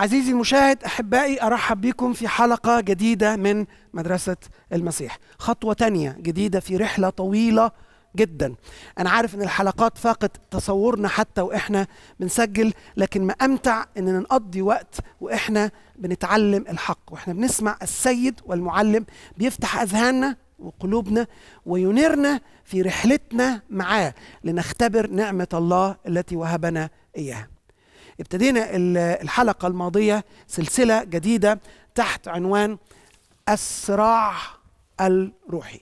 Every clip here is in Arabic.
عزيزي المشاهد احبائي ارحب بكم في حلقه جديده من مدرسه المسيح خطوه تانية جديده في رحله طويله جدا انا عارف ان الحلقات فاقت تصورنا حتى واحنا بنسجل لكن ما امتع اننا نقضي وقت واحنا بنتعلم الحق واحنا بنسمع السيد والمعلم بيفتح اذهاننا وقلوبنا وينيرنا في رحلتنا معاه لنختبر نعمه الله التي وهبنا اياها ابتدينا الحلقة الماضية سلسلة جديدة تحت عنوان الصراع الروحي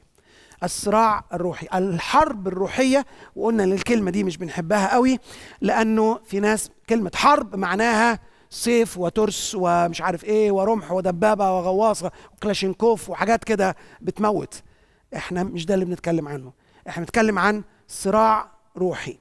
الصراع الروحي الحرب الروحية وقلنا ان الكلمة دي مش بنحبها قوي لأنه في ناس كلمة حرب معناها سيف وترس ومش عارف ايه ورمح ودبابة وغواصة وكلاشينكوف وحاجات كده بتموت احنا مش ده اللي بنتكلم عنه احنا بنتكلم عن صراع روحي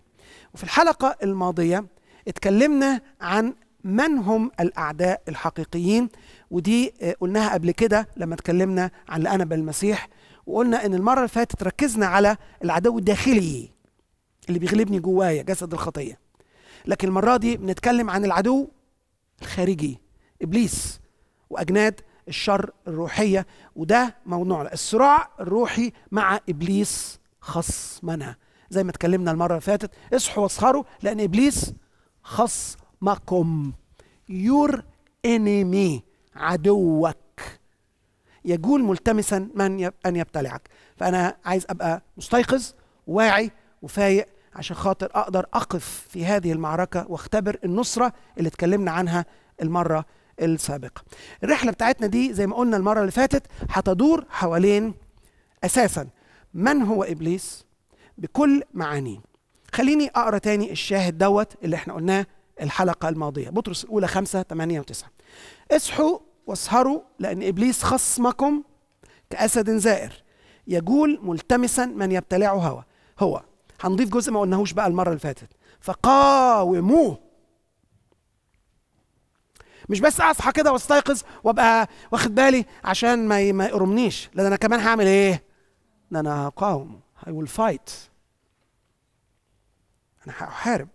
وفي الحلقة الماضية اتكلمنا عن من هم الاعداء الحقيقيين ودي آه، قلناها قبل كده لما اتكلمنا عن الانبا المسيح وقلنا ان المره اللي فاتت ركزنا على العدو الداخلي اللي بيغلبني جوايا جسد الخطيه لكن المره دي بنتكلم عن العدو الخارجي ابليس واجناد الشر الروحيه وده موضوعنا الصراع الروحي مع ابليس خصمنا زي ما اتكلمنا المره اللي فاتت اصحوا واسهروا لان ابليس خصمكم يور انمي عدوك يجول ملتمسا من ان يبتلعك فانا عايز ابقى مستيقظ واعي وفايق عشان خاطر اقدر اقف في هذه المعركه واختبر النصره اللي اتكلمنا عنها المره السابقه. الرحله بتاعتنا دي زي ما قلنا المره اللي فاتت هتدور حوالين اساسا من هو ابليس بكل معانيه. خليني اقرا تاني الشاهد دوت اللي احنا قلناه الحلقه الماضيه بطرس الاولى 5 8 و9 اصحوا واسهروا لان ابليس خصمكم كاسد زائر يجول ملتمسا من يبتلعه هوى هو هنضيف جزء ما قلناهوش بقى المره اللي فاتت فقاوموه مش بس اصحى كده واستيقظ وابقى واخد بالي عشان ما ما يقرمنيش لا انا كمان هعمل ايه؟ ده انا هقاوم I will fight انا هحارب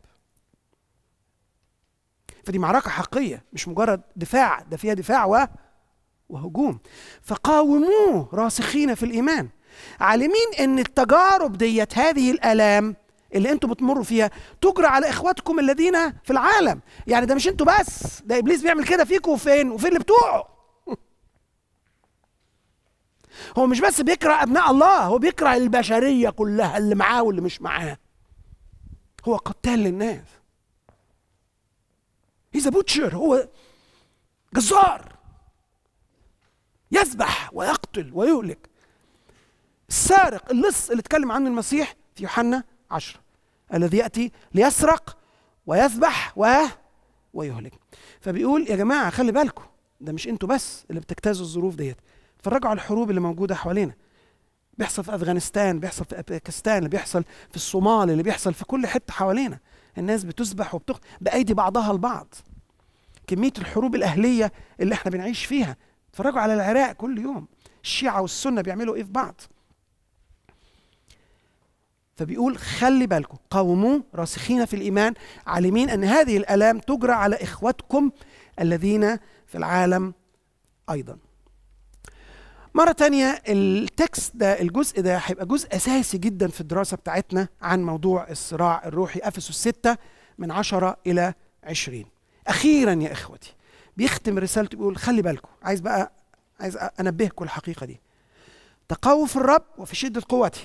فدي معركة حقيقية مش مجرد دفاع ده فيها دفاع و... وهجوم فقاوموه راسخين في الإيمان عالمين أن التجارب ديت هذه الآلام اللي انتوا بتمروا فيها تجرى على اخواتكم الذين في العالم يعني ده مش انتوا بس ده ابليس بيعمل كده فيكم وفين وفين اللي بتوعه هو مش بس بيكره ابناء الله هو بيكره البشريه كلها اللي معاه واللي مش معاه هو قتال للناس هيز بوتشر هو جزار يذبح ويقتل ويهلك السارق اللص اللي اتكلم عنه المسيح في يوحنا عشر الذي يأتي ليسرق ويذبح و ويهلك فبيقول يا جماعة خلي بالكم ده مش انتوا بس اللي بتجتازوا الظروف ديت اتفرجوا على الحروب اللي موجودة حوالينا بيحصل في افغانستان بيحصل في باكستان اللي بيحصل في الصومال اللي بيحصل في كل حته حوالينا الناس بتسبح وبتخ بايدي بعضها البعض كميه الحروب الاهليه اللي احنا بنعيش فيها اتفرجوا على العراق كل يوم الشيعه والسنه بيعملوا ايه في بعض فبيقول خلي بالكم قوموا راسخين في الايمان عالمين ان هذه الالام تجرى على اخوتكم الذين في العالم ايضا مرة تانية التكست ده الجزء ده هيبقى جزء أساسي جدا في الدراسة بتاعتنا عن موضوع الصراع الروحي أفسس الستة من عشرة إلى عشرين أخيرا يا إخوتي بيختم رسالته بيقول خلي بالكم عايز بقى عايز أنبهكم الحقيقة دي تقوى في الرب وفي شدة قوته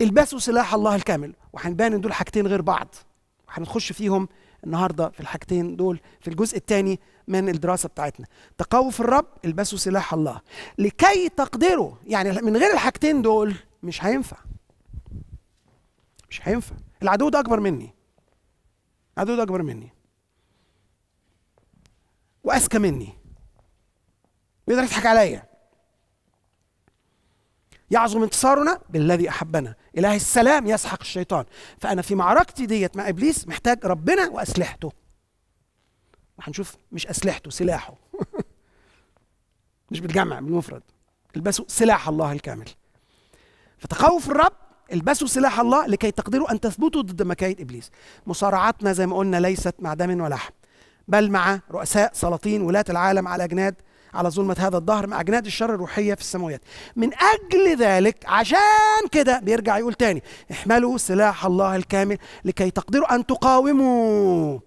البسوا سلاح الله الكامل وهنبان ان دول حاجتين غير بعض وهنخش فيهم النهارده في الحاجتين دول في الجزء الثاني من الدراسه بتاعتنا تقوى في الرب البسوا سلاح الله لكي تقدروا يعني من غير الحاجتين دول مش هينفع مش هينفع العدو ده اكبر مني العدو ده اكبر مني واذكى مني ويقدر يضحك عليا يعظم انتصارنا بالذي احبنا اله السلام يسحق الشيطان فانا في معركتي ديت مع ابليس محتاج ربنا واسلحته هنشوف مش اسلحته سلاحه مش بالجمع بالمفرد البسوا سلاح الله الكامل فتخوف الرب البسوا سلاح الله لكي تقدروا ان تثبتوا ضد مكايد ابليس مصارعتنا زي ما قلنا ليست مع دم ولحم بل مع رؤساء سلاطين ولاة العالم على أجناد على ظلمة هذا الدهر مع أجناد الشر الروحية في السماويات من أجل ذلك عشان كده بيرجع يقول تاني احملوا سلاح الله الكامل لكي تقدروا أن تقاوموا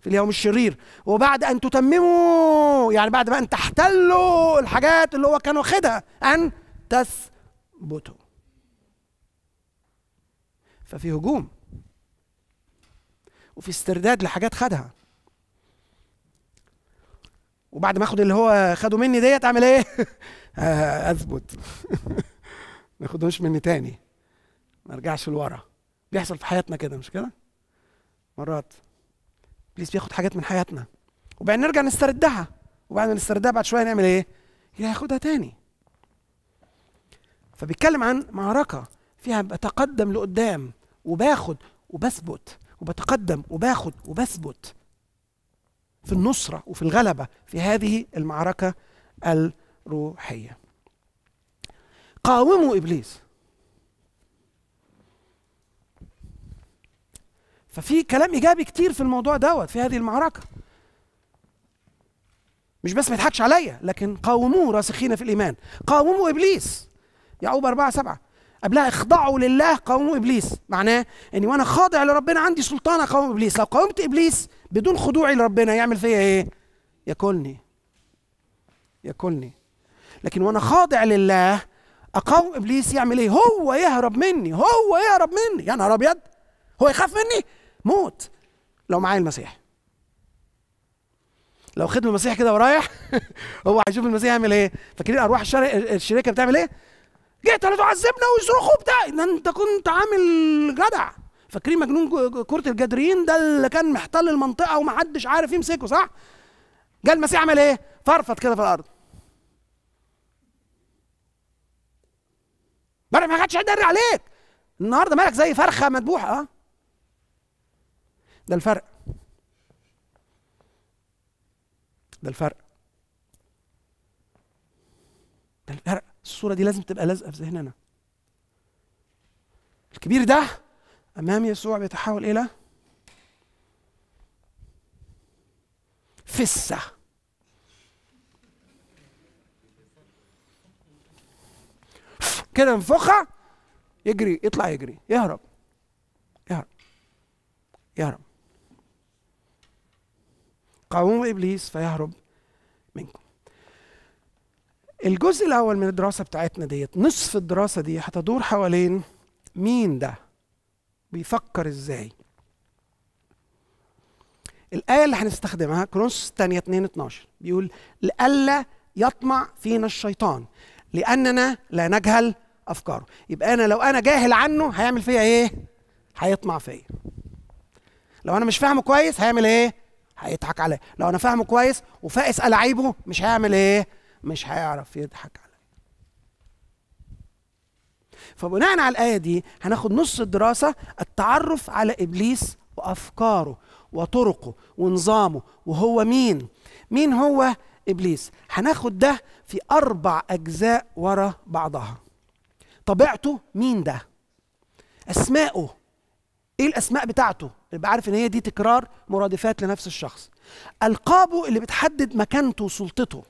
في اليوم الشرير وبعد أن تتمموا يعني بعد ما أن تحتلوا الحاجات اللي هو كان واخدها أن تثبتوا ففي هجوم وفي استرداد لحاجات خدها وبعد ما اخد اللي هو خده مني ديت اعمل ايه؟ اثبت ما ياخدهمش مني تاني ما ارجعش لورا بيحصل في حياتنا كده مش كده؟ مرات بليز بياخد حاجات من حياتنا وبعدين نرجع نستردها وبعد ما نستردها بعد شويه نعمل ايه؟ ياخدها تاني فبيتكلم عن معركه فيها بتقدم لقدام وباخد وبثبت وبتقدم وباخد وبثبت في النصرة وفي الغلبة في هذه المعركة الروحية قاوموا إبليس ففي كلام إيجابي كتير في الموضوع دوت في هذه المعركة مش بس ما يضحكش عليا لكن قاوموه راسخين في الإيمان قاوموا إبليس يعقوب أربعة سبعة قبلها اخضعوا لله قاوموا ابليس معناه اني وانا خاضع لربنا عندي سلطان اقاوم ابليس لو قاومت ابليس بدون خضوعي لربنا يعمل فيا ايه ياكلني ياكلني لكن وانا خاضع لله اقاوم ابليس يعمل ايه هو يهرب مني هو يهرب مني يا نهار ابيض هو يخاف مني موت لو معايا المسيح لو خدم المسيح كده ورايح هو هيشوف المسيح يعمل ايه فاكرين ارواح الشركه بتعمل ايه جيت قالوا ويصرخوا بتاع ده انت كنت عامل جدع فاكرين مجنون كره الجدرين ده اللي كان محتل المنطقه ومحدش عارف يمسكه صح جه المسيح عمل ايه فرفط كده في الارض مرة ما حدش يدري عليك النهارده مالك زي فرخه مذبوحه اه ده الفرق ده الفرق ده الفرق الصوره دي لازم تبقى لازقه في ذهننا الكبير ده امام يسوع بيتحول الى فسه كده انفخها يجري يطلع يجري يهرب يهرب يهرب قاوم ابليس فيهرب الجزء الاول من الدراسه بتاعتنا ديت نصف الدراسه دي هتدور حوالين مين ده بيفكر ازاي الآية اللي هنستخدمها كرونس تانية 2 12 بيقول لئلا يطمع فينا الشيطان لأننا لا نجهل أفكاره يبقى أنا لو أنا جاهل عنه هيعمل فيا إيه؟ هيطمع فيا لو أنا مش فاهمه كويس هيعمل إيه؟ هيضحك عليا لو أنا فاهمه كويس وفائس ألاعيبه مش هيعمل إيه؟ مش هيعرف يضحك عليا فبناء على الآية دي هناخد نص الدراسة التعرف على إبليس وأفكاره وطرقه ونظامه وهو مين مين هو إبليس هناخد ده في أربع أجزاء ورا بعضها طبيعته مين ده أسماءه إيه الأسماء بتاعته يبقى عارف إن هي دي تكرار مرادفات لنفس الشخص ألقابه اللي بتحدد مكانته وسلطته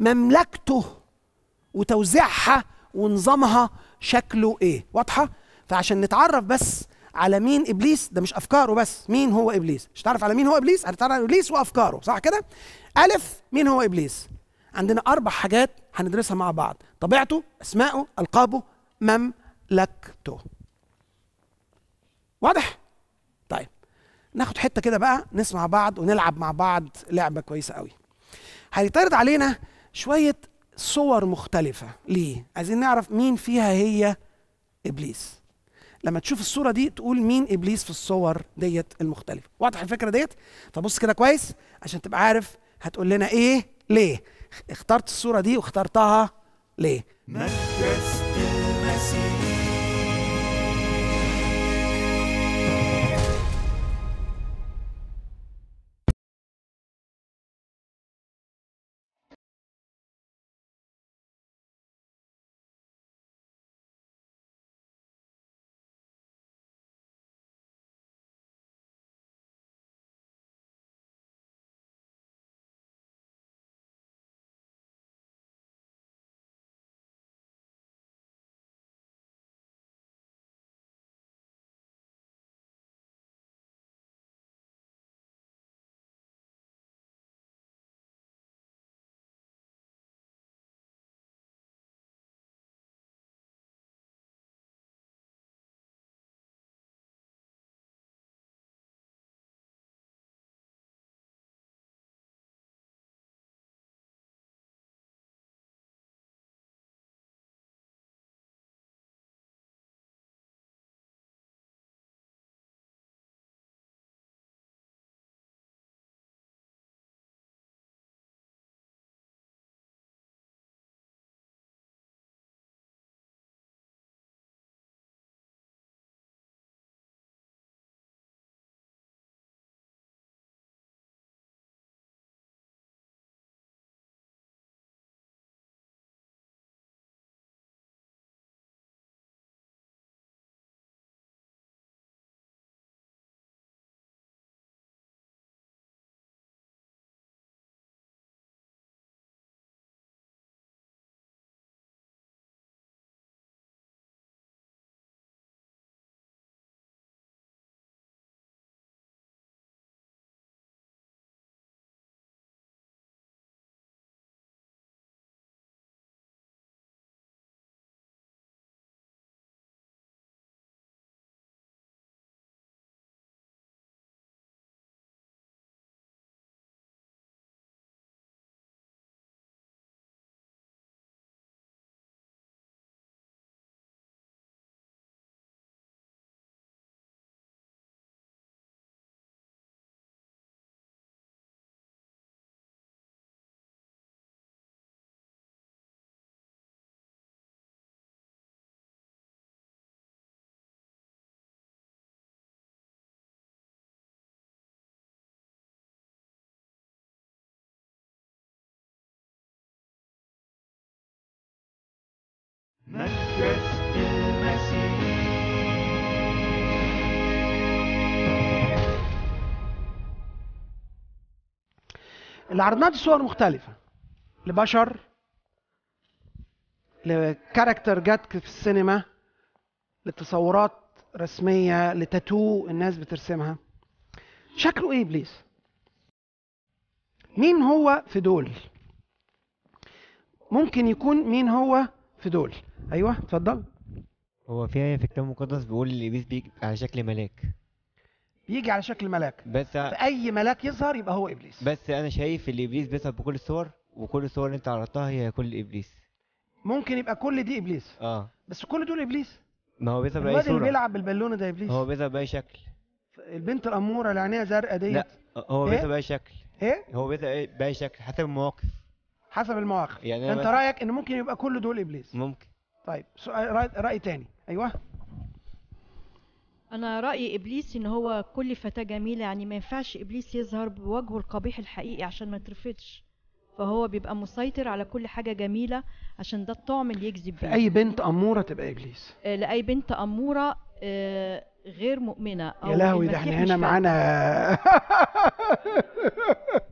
مملكته وتوزيعها ونظامها شكله ايه واضحه فعشان نتعرف بس على مين ابليس ده مش افكاره بس مين هو ابليس مش تعرف على مين هو ابليس هتتعرف على ابليس وافكاره صح كده الف مين هو ابليس عندنا اربع حاجات هندرسها مع بعض طبيعته اسماءه القابه مملكته واضح طيب ناخد حته كده بقى نسمع بعض ونلعب مع بعض لعبه كويسه قوي هيتعرض علينا شويه صور مختلفه ليه عايزين نعرف مين فيها هي ابليس لما تشوف الصوره دي تقول مين ابليس في الصور ديت المختلفه واضح الفكره ديت فبص كده كويس عشان تبقى عارف هتقول لنا ايه ليه اخترت الصوره دي واخترتها ليه مركز المسيح اللي عرضناه دي صور مختلفة لبشر لكاركتر جت في السينما لتصورات رسمية لتاتو الناس بترسمها شكله ايه ابليس؟ مين هو في دول؟ ممكن يكون مين هو في دول ايوه اتفضل هو في آية في الكتاب المقدس بيقول إبليس بيجي على شكل ملاك بيجي على شكل ملاك بس اي ملاك يظهر يبقى هو ابليس بس أنا شايف إن إبليس بيظهر بكل الصور وكل الصور اللي أنت عرضتها هي كل إبليس ممكن يبقى كل دي ابليس اه بس كل دول ابليس ما هو بيظهر بأي الواد اللي صورة بيلعب بالبالونه ده ابليس هو بيظهر بأي شكل البنت الاموره اللي عينيها زرقاء ديت لا هو إيه؟ بيظهر بأي شكل ايه هو بيظهر بأي شكل حسب المواقف حسب المواقف يعني انت رايك ان ممكن يبقى كل دول ابليس ممكن طيب سؤال راي تاني ايوه انا رايي ابليس ان هو كل فتاه جميله يعني ما ينفعش ابليس يظهر بوجهه القبيح الحقيقي عشان ما ترفضش فهو بيبقى مسيطر على كل حاجة جميلة عشان ده الطعم اللي يجذب بيه أي بنت أمورة تبقى إبليس آه، لأي بنت أمورة آه، غير مؤمنة أو يا لهوي ده احنا هنا معانا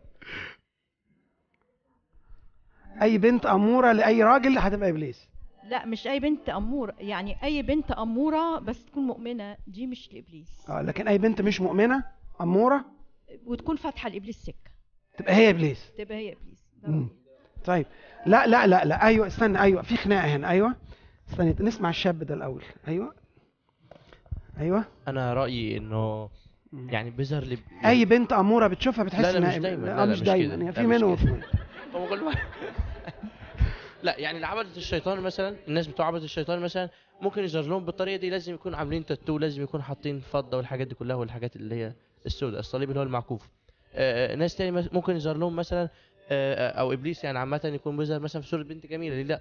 اي بنت اموره لاي راجل هتبقى ابليس لا مش اي بنت اموره يعني اي بنت اموره بس تكون مؤمنه دي مش لابليس اه لكن اي بنت مش مؤمنه اموره وتكون فاتحه لابليس سكه تبقى هي ابليس تبقى هي ابليس طيب لا لا لا لا ايوه استنى ايوه في خناقه هنا ايوه استنى نسمع الشاب ده الاول ايوه ايوه انا رايي انه يعني بيظهر لي اي بنت اموره بتشوفها بتحس انها لا لا مش دايما لا لا آه، مش دايما يعني في منه وفي منه لا يعني عبده الشيطان مثلا الناس بتوع عبده الشيطان مثلا ممكن يظهر لهم بالطريقه دي لازم يكون عاملين تاتو لازم يكون حاطين فضه والحاجات دي كلها والحاجات اللي هي السوداء الصليب اللي هو المعكوف آه, آه، ناس تاني ممكن يظهر لهم مثلا آه،, آه او ابليس يعني عامه يكون بيظهر مثلا في صوره بنت جميله ليه لا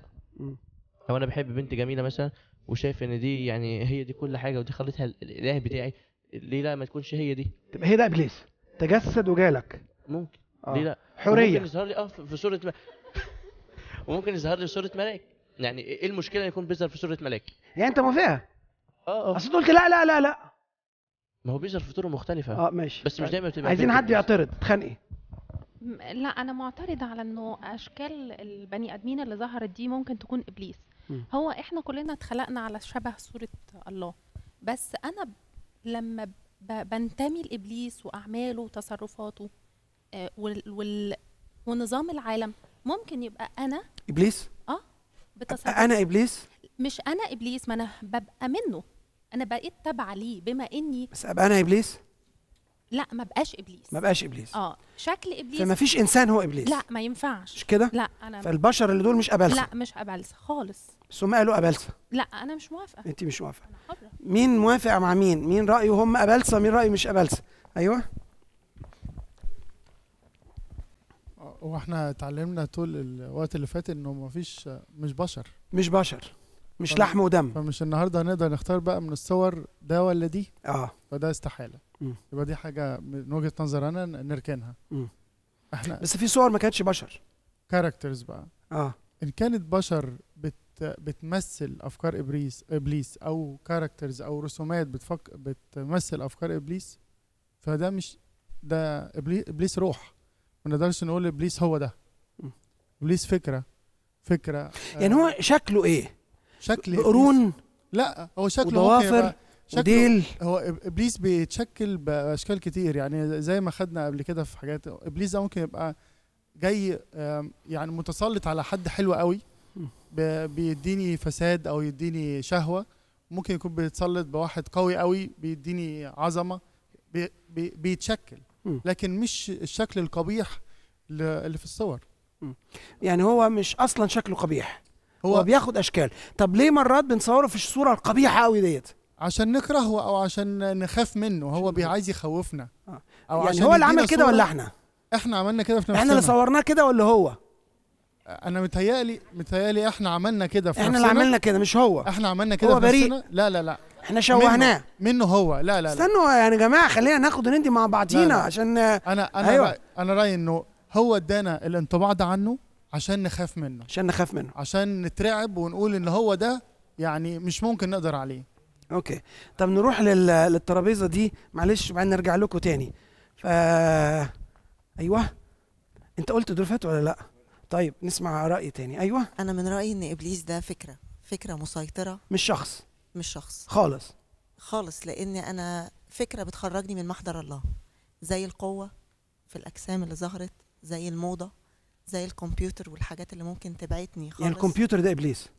لو انا بحب بنت جميله مثلا وشايف ان دي يعني هي دي كل حاجه ودي خليتها الاله بتاعي ليه لا ما تكونش هي دي تبقى هي ده ابليس تجسد وجالك ممكن آه. ليه لا حريه ممكن يظهر لي اه في صوره وممكن يظهر لي صوره ملاك يعني ايه المشكله ان يكون بيظهر في صوره ملاك يعني انت فيها اه, آه. اصل قلت لا لا لا لا ما هو بيظهر في طرق مختلفه اه ماشي بس مش طيب. دايما بتبقى عايزين حد يعترض اتخانقي لا انا معترضه على انه اشكال البني ادمين اللي ظهرت دي ممكن تكون ابليس م. هو احنا كلنا اتخلقنا على شبه صوره الله بس انا ب... لما ب... بنتمي لابليس واعماله وتصرفاته آه وال... وال... ونظام العالم ممكن يبقى انا ابليس اه بتصرف انا ابليس مش انا ابليس ما انا ببقى منه انا بقيت تابعه ليه بما اني بس ابقى انا ابليس لا ما بقاش ابليس ما بقاش ابليس اه شكل ابليس فما فيش انسان هو ابليس لا ما ينفعش مش كده لا انا فالبشر اللي دول مش ابلسه لا مش ابلسه خالص بس هم قالوا ابلسه لا انا مش موافقه انت مش موافقه مين موافقه مع مين مين رايه هم ابلسه مين رايه مش ابلسه ايوه هو احنا اتعلمنا طول الوقت اللي فات انه مفيش مش بشر مش بشر مش لحم ودم فمش النهارده هنقدر نختار بقى من الصور ده ولا دي اه فده استحاله م. يبقى دي حاجه من وجهه نظر انا نركنها م. احنا بس في صور ما كانتش بشر كاركترز بقى اه ان كانت بشر بت بتمثل افكار ابليس ابليس او كاركترز او رسومات بتفك بتمثل افكار ابليس فده مش ده ابليس روح ما نقدرش نقول ابليس هو ده ابليس فكره فكره يعني هو آه، شكله ايه شكل قرون لا هو شكله وضوافر وديل هو ابليس بيتشكل باشكال كتير يعني زي ما خدنا قبل كده في حاجات ابليس ده ممكن يبقى جاي يعني متسلط على حد حلو قوي بيديني فساد او يديني شهوه ممكن يكون بيتسلط بواحد قوي قوي بيديني عظمه بيتشكل لكن مش الشكل القبيح اللي في الصور يعني هو مش اصلا شكله قبيح هو, هو بياخد اشكال طب ليه مرات بنصوره في الصوره القبيحه قوي ديت عشان نكرهه او عشان نخاف منه هو عايز يخوفنا آه. او يعني عشان هو اللي عمل كده ولا احنا احنا عملنا كده في نفسنا احنا اللي صورناه كده ولا هو انا متهيألي متهيألي احنا عملنا كده في احنا نفسنا. اللي عملنا كده مش هو احنا عملنا كده هو بريء لا لا لا احنا شوهناه منه هو لا لا, لا. استنوا يعني يا جماعه خلينا ناخد وندي مع بعضينا لا لا. عشان انا انا أيوة. رأي انا رايي انه هو ادانا الانطباع ده عنه عشان نخاف منه عشان نخاف منه عشان نترعب ونقول ان هو ده يعني مش ممكن نقدر عليه اوكي طب نروح لل... للترابيزه دي معلش بعد نرجع لكم تاني ف ايوه انت قلت دول فات ولا لا طيب نسمع راي تاني ايوه انا من رايي ان ابليس ده فكره فكره مسيطره مش شخص مش شخص خالص خالص لان انا فكره بتخرجني من محضر الله زي القوه في الاجسام اللي ظهرت زي الموضه زي الكمبيوتر والحاجات اللي ممكن تبعتني خالص يعني الكمبيوتر ده ابليس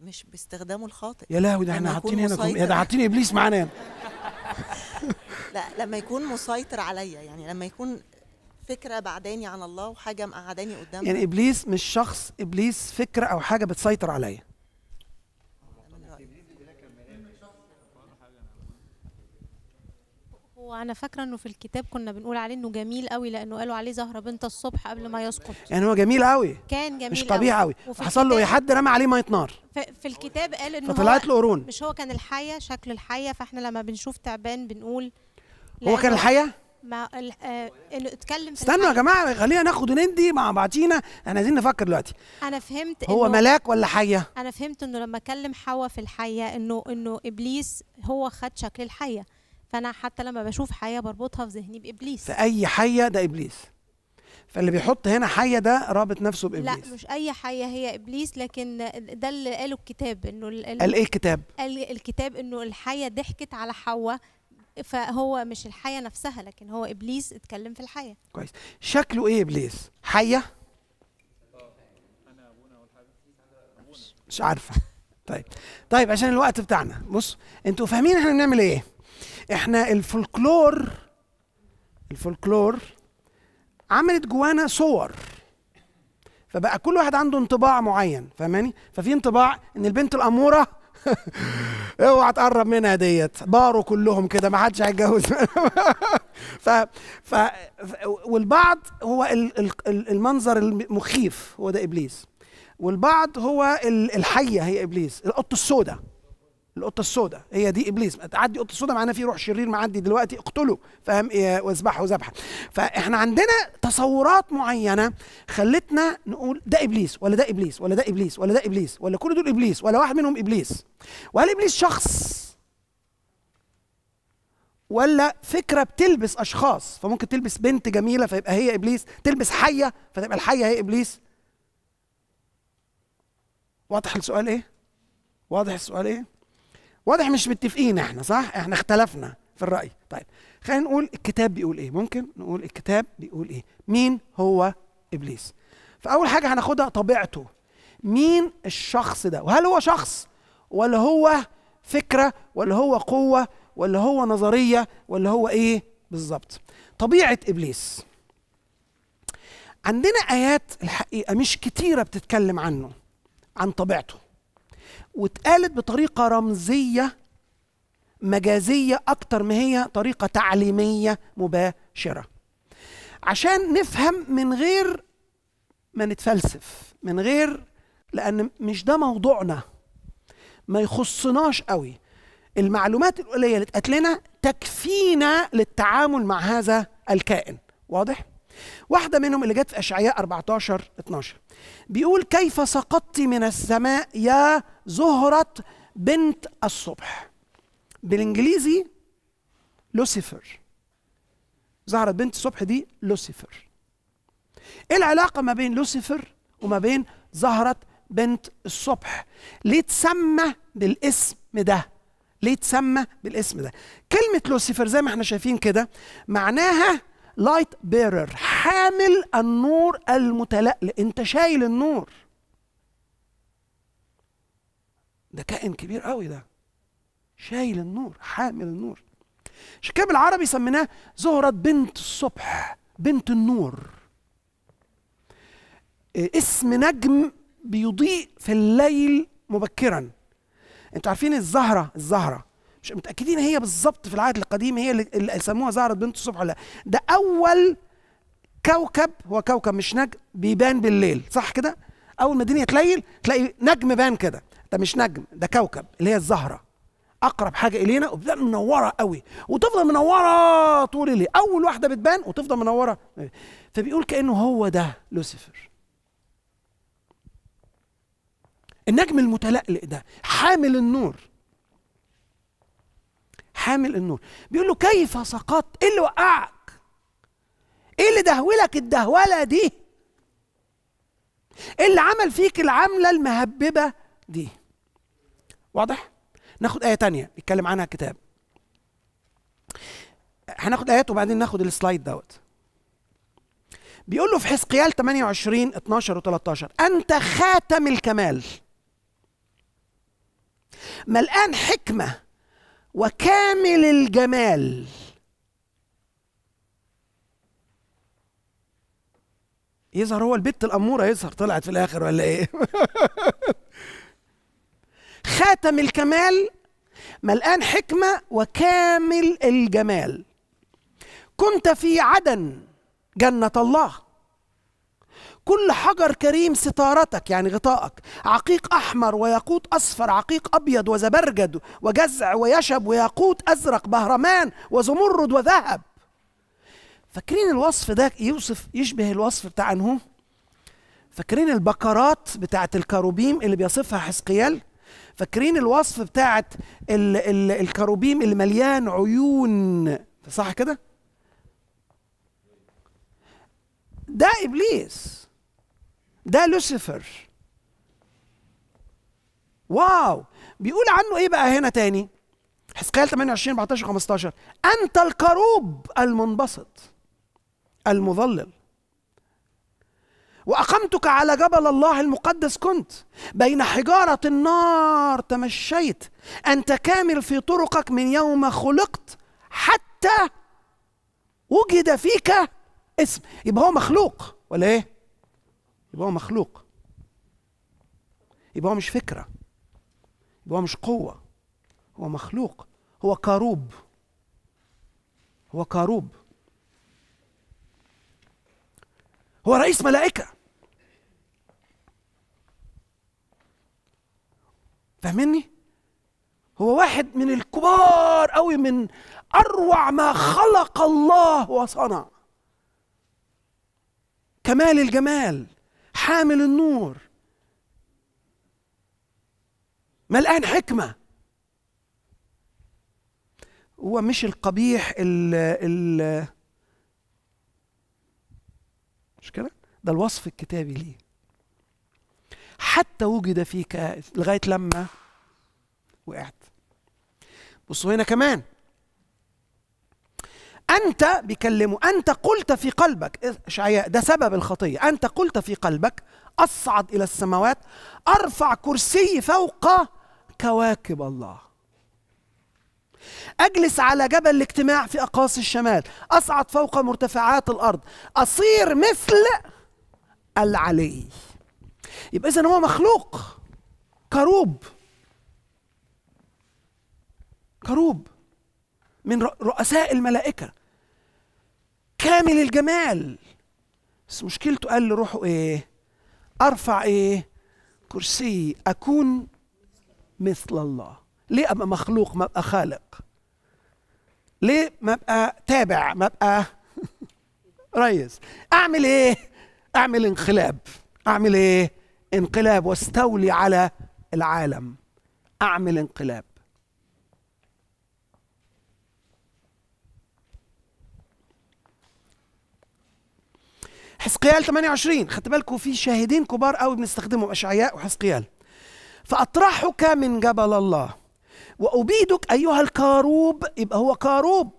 مش باستخدامه الخاطئ يا لهوي ده احنا حاطين هنا يا إيه ده حاطين ابليس معانا لا لما يكون مسيطر عليا يعني لما يكون فكره بعداني عن الله وحاجه مقعداني قدام يعني ابليس مش شخص ابليس فكره او حاجه بتسيطر عليا وانا فاكره انه في الكتاب كنا بنقول عليه انه جميل قوي لانه قالوا عليه زهره بنت الصبح قبل ما يسقط يعني هو جميل قوي كان جميل مش طبيعي قوي حصل له حد رمى عليه ميه نار في الكتاب قال انه فطلعت له قرون مش هو كان الحيه شكل الحيه فاحنا لما بنشوف تعبان بنقول هو كان الحيه ما آه، انه اتكلم استنوا يا جماعه خلينا ناخد وندي مع بعضينا احنا عايزين نفكر دلوقتي انا فهمت هو إنه... ملاك ولا حيه انا فهمت انه لما كلم حواء في الحيه انه انه ابليس هو خد شكل الحيه فانا حتى لما بشوف حيه بربطها في ذهني بابليس في اي حيه ده ابليس فاللي بيحط هنا حيه ده رابط نفسه بابليس لا مش اي حيه هي ابليس لكن ده اللي قاله الكتاب انه قال ايه الكتاب؟ قال الكتاب انه الحيه ضحكت على حواء فهو مش الحيه نفسها لكن هو ابليس اتكلم في الحيه كويس شكله ايه ابليس؟ حيه؟ مش عارفه طيب طيب عشان الوقت بتاعنا بص انتوا فاهمين احنا بنعمل ايه؟ احنا الفولكلور الفولكلور عملت جوانا صور فبقى كل واحد عنده انطباع معين فاهماني ففي انطباع ان البنت الاموره اوعى تقرب منها ديت باروا كلهم كده ما حدش هيتجوز ف... ف والبعض هو المنظر المخيف هو ده ابليس والبعض هو الحيه هي ابليس القط السوداء القطه السوداء هي دي ابليس تعدي قطه سوداء معناها في روح شرير معدي دلوقتي اقتله فاهم إيه واذبحه ذبحه فاحنا عندنا تصورات معينه خلتنا نقول ده ابليس ولا ده ابليس ولا ده ابليس ولا ده ابليس ولا كل دول ابليس ولا واحد منهم ابليس وهل ابليس شخص ولا فكره بتلبس اشخاص فممكن تلبس بنت جميله فيبقى هي ابليس تلبس حيه فتبقى الحيه هي ابليس واضح السؤال ايه واضح السؤال ايه واضح مش متفقين احنا صح احنا اختلفنا في الراي طيب خلينا نقول الكتاب بيقول ايه ممكن نقول الكتاب بيقول ايه مين هو ابليس فاول حاجه هناخدها طبيعته مين الشخص ده وهل هو شخص ولا هو فكره ولا هو قوه ولا هو نظريه ولا هو ايه بالظبط طبيعه ابليس عندنا ايات الحقيقه مش كتيره بتتكلم عنه عن طبيعته واتقالت بطريقة رمزية مجازية أكتر ما هي طريقة تعليمية مباشرة عشان نفهم من غير ما نتفلسف من غير لأن مش ده موضوعنا ما يخصناش قوي المعلومات القليلة اللي اتقالت لنا تكفينا للتعامل مع هذا الكائن واضح؟ واحدة منهم اللي جت في أشعياء 14 12 بيقول كيف سقطت من السماء يا زهرة بنت الصبح بالإنجليزي لوسيفر زهرة بنت الصبح دي لوسيفر ايه العلاقة ما بين لوسيفر وما بين زهرة بنت الصبح ليه تسمى بالاسم ده ليه تسمى بالاسم ده كلمة لوسيفر زي ما احنا شايفين كده معناها لايت بيرر حامل النور المتلألئ انت شايل النور ده كائن كبير قوي ده شايل النور حامل النور شكاب العربي بالعربي سميناه زهرة بنت الصبح بنت النور آه، اسم نجم بيضيء في الليل مبكرا انتوا عارفين الزهرة الزهرة مش متاكدين هي بالظبط في العهد القديم هي اللي سموها زهره بنت الصبح ولا ده اول كوكب هو كوكب مش نجم بيبان بالليل صح كده اول ما الدنيا تليل تلاقي نجم بان كده ده مش نجم ده كوكب اللي هي الزهره اقرب حاجه الينا وبتبقى منوره قوي وتفضل منوره طول الليل اول واحده بتبان وتفضل منوره فبيقول كانه هو ده لوسيفر النجم المتلألئ ده حامل النور حامل النور بيقول له كيف سقطت ايه اللي وقعك ايه اللي دهولك الدهوله دي ايه اللي عمل فيك العمله المهببه دي واضح ناخد ايه تانية بيتكلم عنها الكتاب هناخد ايات وبعدين ناخد السلايد دوت بيقول له في حزقيال 28 12 و13 انت خاتم الكمال ملقان حكمه وكامل الجمال يظهر هو البت الأمورة يظهر طلعت في الآخر ولا إيه؟ خاتم الكمال ملآن حكمة وكامل الجمال كنت في عدن جنة الله كل حجر كريم ستارتك يعني غطائك عقيق أحمر وياقوت أصفر عقيق أبيض وزبرجد وجزع ويشب وياقوت أزرق بهرمان وزمرد وذهب فاكرين الوصف ده يوصف يشبه الوصف بتاع انهو فاكرين البقرات بتاعة الكروبيم اللي بيصفها حسقيال فاكرين الوصف بتاعة الكروبيم اللي مليان عيون صح كده ده ابليس ده لوسيفر واو بيقول عنه ايه بقى هنا تاني حسقيال 28 14 15 انت الكروب المنبسط المظلل واقمتك على جبل الله المقدس كنت بين حجاره النار تمشيت انت كامل في طرقك من يوم خلقت حتى وجد فيك اسم يبقى هو مخلوق ولا ايه يبقى هو مخلوق يبقى هو مش فكره يبقى هو مش قوه هو مخلوق هو كروب هو كروب هو رئيس ملائكه فاهمني هو واحد من الكبار قوي من اروع ما خلق الله وصنع كمال الجمال حامل النور ملقان حكمه هو مش القبيح ال ال مش كده؟ ده الوصف الكتابي ليه. حتى وجد فيك لغايه لما وقعت. بصوا هنا كمان أنت بيكلمه أنت قلت في قلبك إشعياء ده سبب الخطية أنت قلت في قلبك أصعد إلى السماوات أرفع كرسي فوق كواكب الله أجلس على جبل الاجتماع في أقاصي الشمال أصعد فوق مرتفعات الأرض أصير مثل العلي يبقى إذن هو مخلوق كروب كروب من رؤساء الملائكة كامل الجمال بس مشكلته قال له روحوا ايه ارفع ايه كرسي اكون مثل الله ليه ابقى مخلوق ما ابقى خالق ليه ما ابقى تابع ما ابقى ريس اعمل ايه اعمل انقلاب اعمل ايه انقلاب واستولي على العالم اعمل انقلاب حزقيال 28 خدت بالكم في شاهدين كبار قوي بنستخدمهم اشعياء وحزقيال فاطرحك من جبل الله وابيدك ايها الكاروب يبقى هو كاروب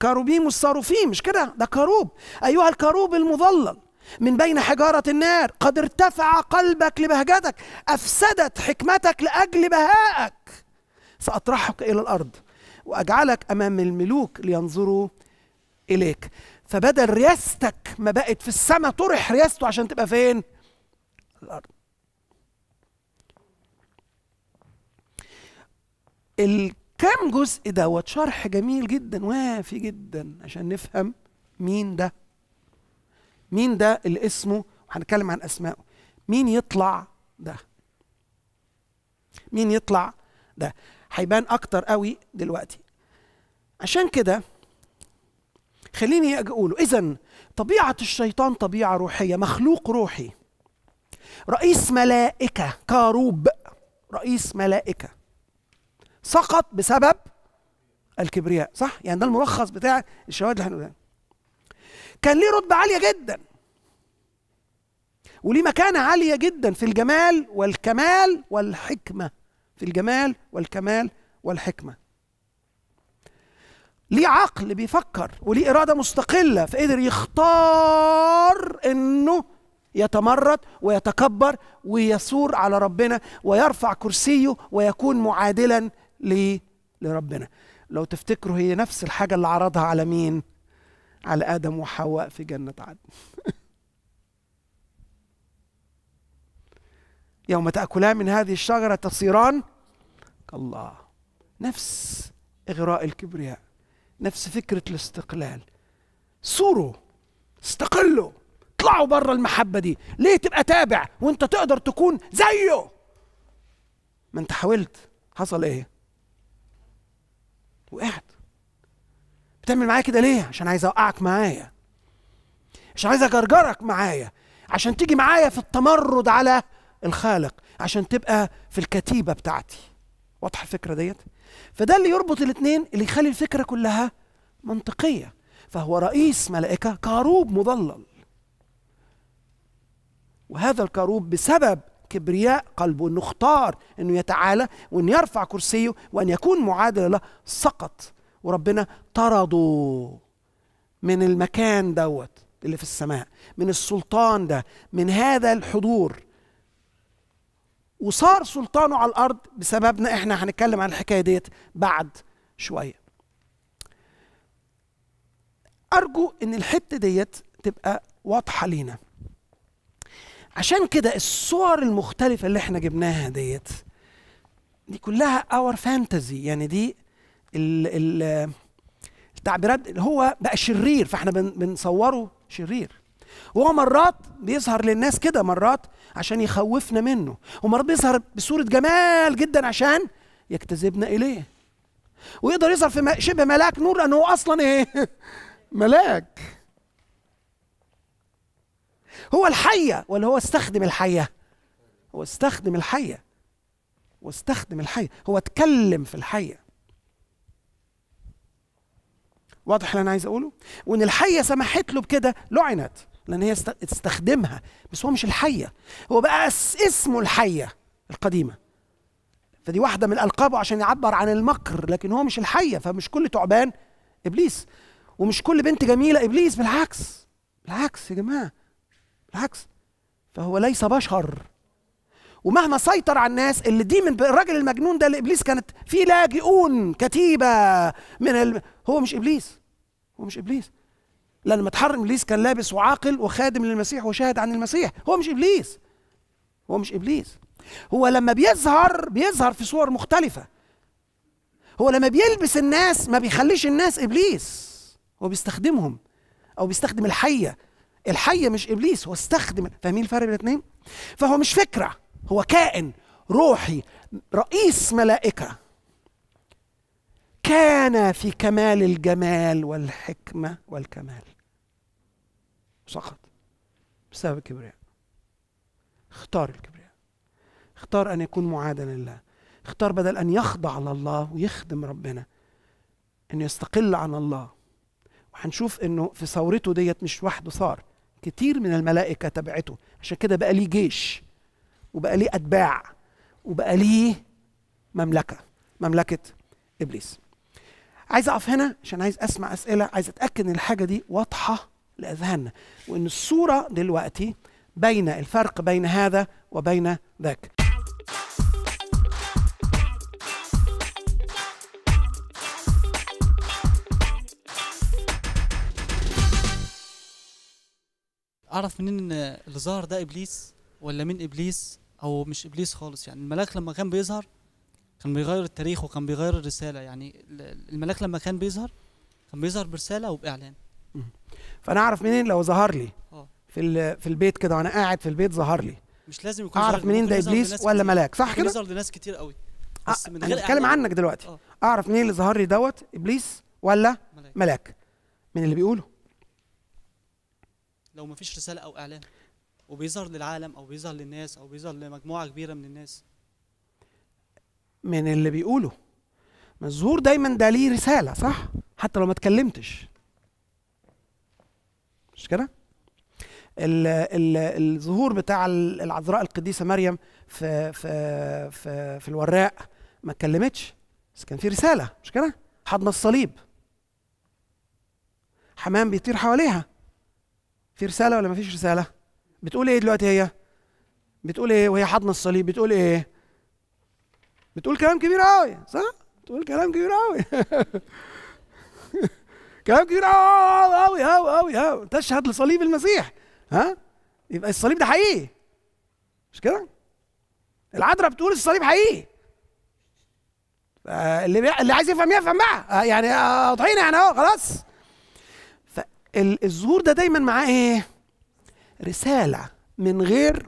كاروبيم والصاروفيم مش كده ده كاروب ايها الكاروب المظلل من بين حجارة النار قد ارتفع قلبك لبهجتك أفسدت حكمتك لأجل بهائك سأطرحك إلى الأرض وأجعلك أمام الملوك لينظروا إليك فبدل رياستك ما بقت في السماء طرح رياسته عشان تبقى فين؟ الارض. الكام جزء دوت شرح جميل جدا وافي جدا عشان نفهم مين ده مين ده اللي اسمه وهنتكلم عن اسمائه مين يطلع ده مين يطلع ده هيبان اكتر قوي دلوقتي عشان كده خليني أقوله إذا طبيعة الشيطان طبيعة روحية مخلوق روحي رئيس ملائكة كاروب رئيس ملائكة سقط بسبب الكبرياء صح؟ يعني ده الملخص بتاع الشواهد اللي احنا كان ليه رتبة عالية جدا وليه مكانة عالية جدا في الجمال والكمال والحكمة في الجمال والكمال والحكمة ليه عقل بيفكر وليه إرادة مستقلة فقدر يختار إنه يتمرد ويتكبر ويثور على ربنا ويرفع كرسيه ويكون معادلا لربنا لو تفتكروا هي نفس الحاجة اللي عرضها على مين على آدم وحواء في جنة عدن يوم تأكلا من هذه الشجرة تصيران كالله نفس إغراء الكبرياء نفس فكرة الاستقلال صوروا استقلوا اطلعوا بره المحبة دي ليه تبقى تابع وانت تقدر تكون زيه ما انت حاولت حصل ايه وقعت بتعمل معايا كده ليه عشان عايز اوقعك معايا عشان عايز اجرجرك معايا عشان تيجي معايا في التمرد على الخالق عشان تبقى في الكتيبة بتاعتي واضحة الفكرة ديت فده اللي يربط الاثنين اللي يخلي الفكره كلها منطقيه فهو رئيس ملائكه كاروب مضلل وهذا الكاروب بسبب كبرياء قلبه انه اختار انه يتعالى وان يرفع كرسيه وان يكون معادلا له سقط وربنا طرده من المكان دوت اللي في السماء من السلطان ده من هذا الحضور وصار سلطانه على الارض بسببنا احنا هنتكلم عن الحكايه ديت بعد شويه ارجو ان الحته ديت تبقى واضحه لينا عشان كده الصور المختلفه اللي احنا جبناها ديت دي كلها اور فانتزي يعني دي ال ال التعبيرات هو بقى شرير فاحنا بنصوره شرير وهو مرات بيظهر للناس كده مرات عشان يخوفنا منه ومرات بيظهر بصورة جمال جدا عشان يجتذبنا إليه ويقدر يظهر في شبه ملاك نور لأنه هو أصلا إيه ملاك هو الحية ولا هو استخدم الحية هو استخدم الحية واستخدم الحية هو اتكلم في الحية واضح اللي أنا عايز أقوله وإن الحية سمحت له بكده لعنت لان هي استخدمها بس هو مش الحيه هو بقى اسمه الحيه القديمه فدي واحده من القابه عشان يعبر عن المكر لكن هو مش الحيه فمش كل تعبان ابليس ومش كل بنت جميله ابليس بالعكس بالعكس يا جماعه بالعكس فهو ليس بشر ومهما سيطر على الناس اللي دي من الراجل المجنون ده لابليس كانت في لاجئون كتيبه من ال... هو مش ابليس هو مش ابليس لأن متحرم إبليس كان لابس وعاقل وخادم للمسيح وشاهد عن المسيح هو مش إبليس هو مش إبليس هو لما بيظهر بيظهر في صور مختلفة هو لما بيلبس الناس ما بيخليش الناس إبليس هو بيستخدمهم أو بيستخدم الحية الحية مش إبليس هو استخدم فاهمين الفرق بين الاثنين؟ فهو مش فكرة هو كائن روحي رئيس ملائكة كان في كمال الجمال والحكمة والكمال سقط بسبب الكبرياء اختار الكبرياء اختار أن يكون معادا لله اختار بدل أن يخضع لله ويخدم ربنا أنه يستقل عن الله وهنشوف أنه في ثورته ديت مش وحده صار كتير من الملائكة تبعته عشان كده بقى ليه جيش وبقى ليه أتباع وبقى ليه مملكة مملكة إبليس عايز أقف هنا عشان عايز أسمع أسئلة عايز أتأكد إن الحاجة دي واضحة لاذهاننا وان الصوره دلوقتي بين الفرق بين هذا وبين ذاك اعرف منين ان اللي ظهر ده ابليس ولا من ابليس او مش ابليس خالص يعني الملاك لما كان بيظهر كان بيغير التاريخ وكان بيغير الرساله يعني الملاك لما كان بيظهر كان بيظهر برساله وباعلان فانا اعرف منين لو ظهر لي آه. في في البيت كده وانا قاعد في البيت ظهر لي مش لازم يكون اعرف منين ده ابليس ولا ملاك صح كده بيظهر لناس كتير قوي آه، بس من غير اتكلم عنك دلوقتي أوه. اعرف منين اللي ظهر لي دوت ابليس ولا ملاك, ملاك. من اللي بيقوله لو مفيش رساله او اعلان وبيظهر للعالم او بيظهر للناس او بيظهر لمجموعه كبيره من الناس من اللي بيقوله ما الظهور دايما ده ليه رساله صح حتى لو ما اتكلمتش مش كده؟ الظهور بتاع العذراء القديسه مريم في في في, في الوراق ما اتكلمتش بس كان في رساله مش كده؟ حضن الصليب حمام بيطير حواليها في رساله ولا ما فيش رساله؟ بتقول ايه دلوقتي هي؟ بتقول ايه وهي حضن الصليب بتقول ايه؟ بتقول كلام كبير قوي صح؟ بتقول كلام كبير قوي كلام كتير قوي قوي قوي قوي تشهد لصليب المسيح ها يبقى الصليب ده حقيقي مش كده؟ العذراء بتقول الصليب حقيقي اللي اللي عايز يفهم يفهم بقى آه، يعني آه، واضحين يعني اهو خلاص فالظهور ده دايما معاه ايه؟ رساله من غير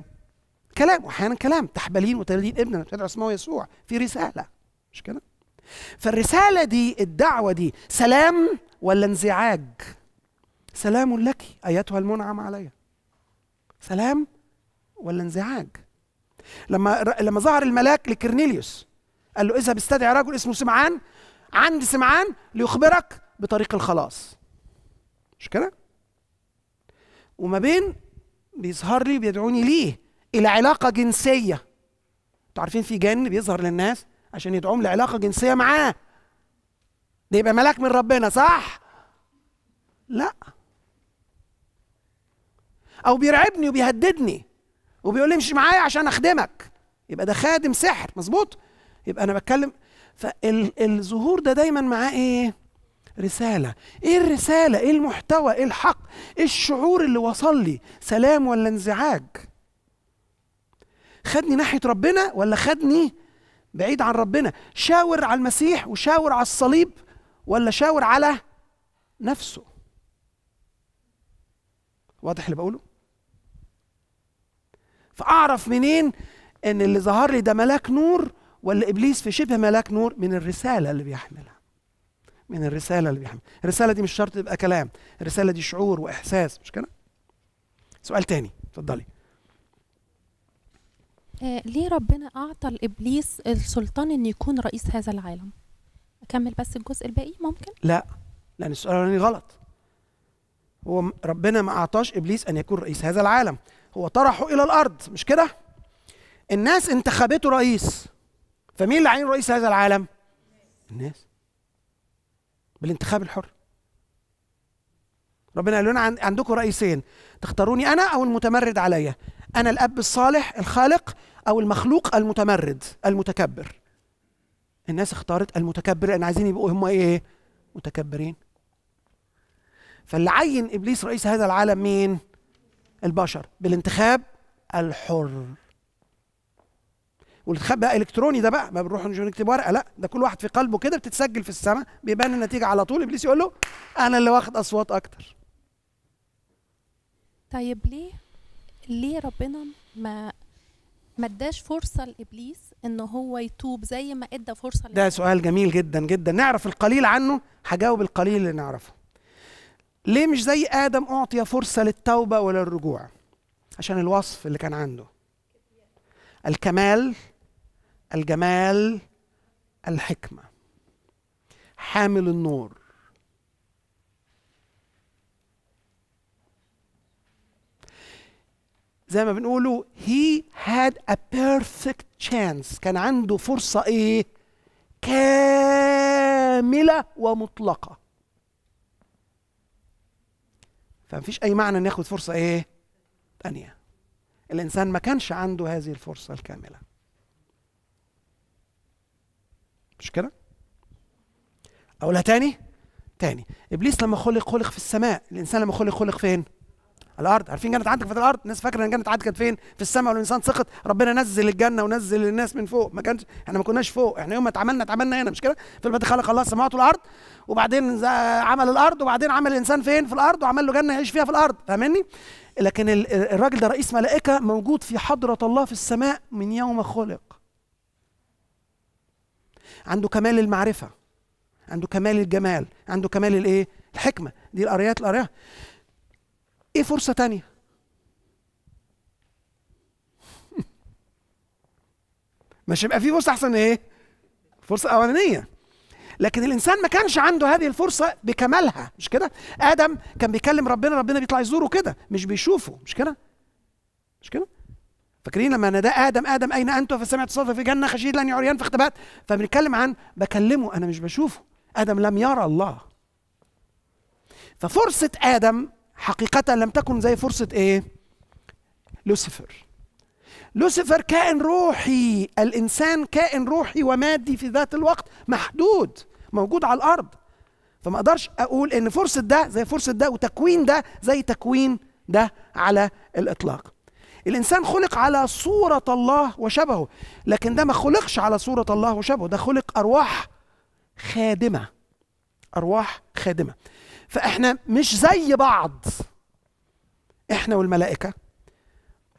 كلام واحيانا كلام تحبلين وتبلين ابنا تدعو اسمه يسوع في رساله مش كده؟ فالرساله دي الدعوه دي سلام ولا انزعاج سلام لك ايتها المنعم علي سلام ولا انزعاج لما لما ظهر الملاك لكرنيليوس قال له اذهب استدعي رجل اسمه سمعان عندي سمعان ليخبرك بطريق الخلاص مش كده وما بين بيظهر لي بيدعوني ليه الى علاقه جنسيه انتوا عارفين في جن بيظهر للناس عشان يدعوهم لعلاقه جنسيه معاه ده يبقى ملاك من ربنا صح لا او بيرعبني وبيهددني وبيقول لي امشي معايا عشان اخدمك يبقى ده خادم سحر مظبوط يبقى انا بتكلم فالظهور ده دايما معاه ايه رسالة ايه الرسالة ايه المحتوى ايه الحق ايه الشعور اللي وصل لي سلام ولا انزعاج خدني ناحية ربنا ولا خدني بعيد عن ربنا شاور على المسيح وشاور على الصليب ولا شاور على نفسه واضح اللي بقوله فاعرف منين ان اللي ظهر لي ده ملاك نور ولا ابليس في شبه ملاك نور من الرساله اللي بيحملها من الرساله اللي بيحملها الرساله دي مش شرط تبقى كلام الرساله دي شعور واحساس مش كده سؤال تاني اتفضلي آه، ليه ربنا اعطى لابليس السلطان انه يكون رئيس هذا العالم اكمل بس الجزء الباقي ممكن لا لان السؤال الاولاني غلط هو ربنا ما اعطاش ابليس ان يكون رئيس هذا العالم هو طرحه الى الارض مش كده الناس انتخبته رئيس فمين اللي عين رئيس هذا العالم الناس بالانتخاب الحر ربنا قال لنا عندكم رئيسين تختاروني انا او المتمرد عليا انا الاب الصالح الخالق او المخلوق المتمرد المتكبر الناس اختارت المتكبر لان عايزين يبقوا هم ايه متكبرين فاللي عين ابليس رئيس هذا العالم مين البشر بالانتخاب الحر والانتخاب بقى الكتروني ده بقى ما بنروح نكتب ورقه لا ده كل واحد في قلبه كده بتتسجل في السماء بيبان النتيجه على طول ابليس يقول له انا اللي واخد اصوات اكتر طيب ليه ليه ربنا ما ما اداش فرصه لابليس ان هو يتوب زي ما ادى فرصه ده سؤال جميل جدا جدا نعرف القليل عنه هجاوب القليل اللي نعرفه ليه مش زي ادم اعطي فرصه للتوبه وللرجوع عشان الوصف اللي كان عنده الكمال الجمال الحكمه حامل النور زي ما بنقولوا he had a perfect chance كان عنده فرصة إيه؟ كاملة ومطلقة فمفيش أي معنى إن ياخد فرصة إيه؟ تانية الإنسان ما كانش عنده هذه الفرصة الكاملة مش كده؟ أقولها تاني؟ تاني إبليس لما خلق خلق في السماء الإنسان لما خلق خلق فين؟ الارض عارفين جنه عدن في الارض الناس فاكره ان جنه عدن كانت فين في السماء والانسان سقط ربنا نزل الجنه ونزل الناس من فوق ما كانش احنا ما كناش فوق احنا يوم ما اتعملنا اتعملنا هنا مش كده في البدايه خلق الله السماوات والارض وبعدين عمل الارض وبعدين عمل الانسان فين في الارض وعمل له جنه يعيش فيها في الارض فاهمني لكن الراجل ده رئيس ملائكه موجود في حضره الله في السماء من يوم خلق عنده كمال المعرفه عنده كمال الجمال عنده كمال الايه الحكمه دي الاريات الاريات ايه فرصه تانية مش هيبقى في فرصه احسن من ايه فرصه اولانيه لكن الانسان ما كانش عنده هذه الفرصه بكمالها مش كده ادم كان بيكلم ربنا ربنا بيطلع يزوره كده مش بيشوفه مش كده مش كده فاكرين لما نادى ادم ادم اين انتم فسمعت صوت في جنه خشيت لاني عريان فاختبأت فبنتكلم عن بكلمه انا مش بشوفه ادم لم يرى الله ففرصه ادم حقيقة لم تكن زي فرصة إيه؟ لوسيفر لوسيفر كائن روحي الإنسان كائن روحي ومادي في ذات الوقت محدود موجود على الأرض فما أقدرش أقول إن فرصة ده زي فرصة ده وتكوين ده زي تكوين ده على الإطلاق الإنسان خلق على صورة الله وشبهه لكن ده ما خلقش على صورة الله وشبهه ده خلق أرواح خادمة أرواح خادمة فاحنا مش زي بعض احنا والملائكه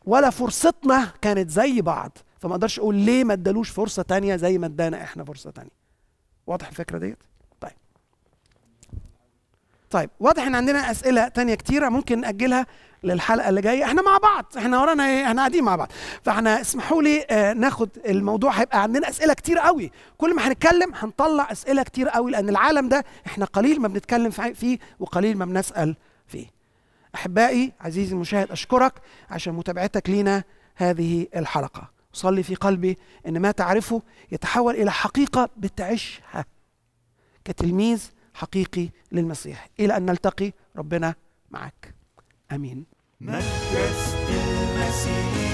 ولا فرصتنا كانت زي بعض فما اقدرش اقول ليه ما ادالوش فرصه تانية زي ما ادانا احنا فرصه تانية واضح الفكره ديت طيب واضح ان عندنا اسئله تانية كتيره ممكن ناجلها للحلقه اللي جايه احنا مع بعض احنا ورانا ايه احنا قاعدين مع بعض فاحنا اسمحوا لي اه ناخد الموضوع هيبقى عندنا اسئله كتير قوي كل ما هنتكلم هنطلع اسئله كتير قوي لان العالم ده احنا قليل ما بنتكلم فيه وقليل ما بنسال فيه احبائي عزيزي المشاهد اشكرك عشان متابعتك لينا هذه الحلقه صلي في قلبي ان ما تعرفه يتحول الى حقيقه بتعيشها كتلميذ حقيقي للمسيح إلى أن نلتقي ربنا معك آمين مجد المسيح